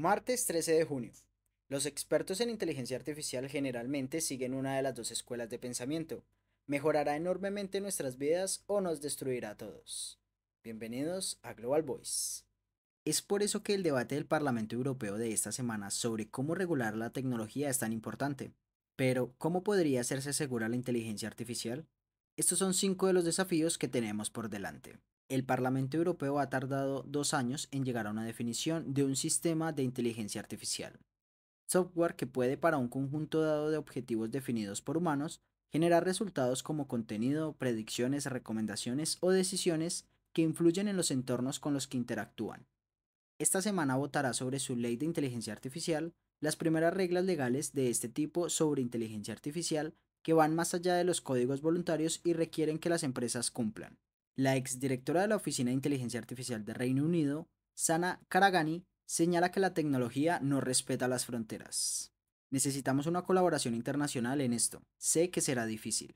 Martes 13 de junio. Los expertos en inteligencia artificial generalmente siguen una de las dos escuelas de pensamiento. ¿Mejorará enormemente nuestras vidas o nos destruirá a todos? Bienvenidos a Global Voice. Es por eso que el debate del Parlamento Europeo de esta semana sobre cómo regular la tecnología es tan importante. Pero, ¿cómo podría hacerse segura la inteligencia artificial? Estos son cinco de los desafíos que tenemos por delante el Parlamento Europeo ha tardado dos años en llegar a una definición de un sistema de inteligencia artificial. Software que puede, para un conjunto dado de objetivos definidos por humanos, generar resultados como contenido, predicciones, recomendaciones o decisiones que influyen en los entornos con los que interactúan. Esta semana votará sobre su ley de inteligencia artificial las primeras reglas legales de este tipo sobre inteligencia artificial que van más allá de los códigos voluntarios y requieren que las empresas cumplan. La exdirectora de la Oficina de Inteligencia Artificial de Reino Unido, Sana Karagani, señala que la tecnología no respeta las fronteras. Necesitamos una colaboración internacional en esto. Sé que será difícil,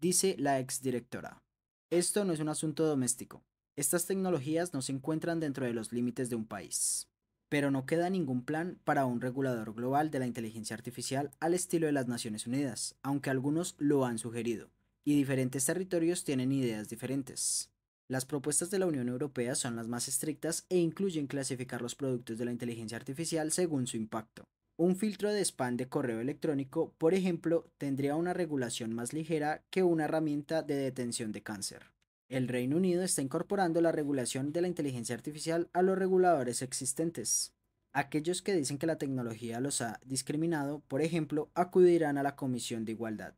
dice la exdirectora. Esto no es un asunto doméstico. Estas tecnologías no se encuentran dentro de los límites de un país. Pero no queda ningún plan para un regulador global de la inteligencia artificial al estilo de las Naciones Unidas, aunque algunos lo han sugerido y diferentes territorios tienen ideas diferentes. Las propuestas de la Unión Europea son las más estrictas e incluyen clasificar los productos de la inteligencia artificial según su impacto. Un filtro de spam de correo electrónico, por ejemplo, tendría una regulación más ligera que una herramienta de detención de cáncer. El Reino Unido está incorporando la regulación de la inteligencia artificial a los reguladores existentes. Aquellos que dicen que la tecnología los ha discriminado, por ejemplo, acudirán a la Comisión de Igualdad.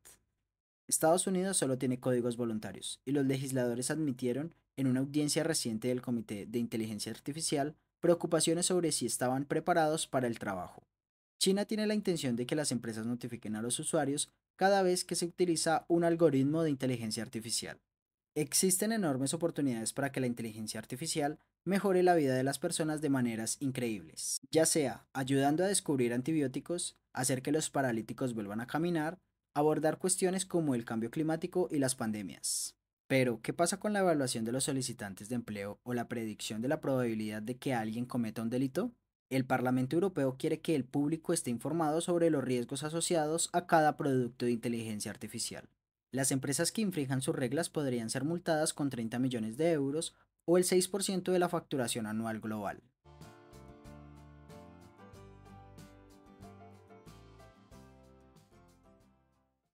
Estados Unidos solo tiene códigos voluntarios, y los legisladores admitieron, en una audiencia reciente del Comité de Inteligencia Artificial, preocupaciones sobre si estaban preparados para el trabajo. China tiene la intención de que las empresas notifiquen a los usuarios cada vez que se utiliza un algoritmo de inteligencia artificial. Existen enormes oportunidades para que la inteligencia artificial mejore la vida de las personas de maneras increíbles, ya sea ayudando a descubrir antibióticos, hacer que los paralíticos vuelvan a caminar abordar cuestiones como el cambio climático y las pandemias. Pero, ¿qué pasa con la evaluación de los solicitantes de empleo o la predicción de la probabilidad de que alguien cometa un delito? El Parlamento Europeo quiere que el público esté informado sobre los riesgos asociados a cada producto de inteligencia artificial. Las empresas que infrijan sus reglas podrían ser multadas con 30 millones de euros o el 6% de la facturación anual global.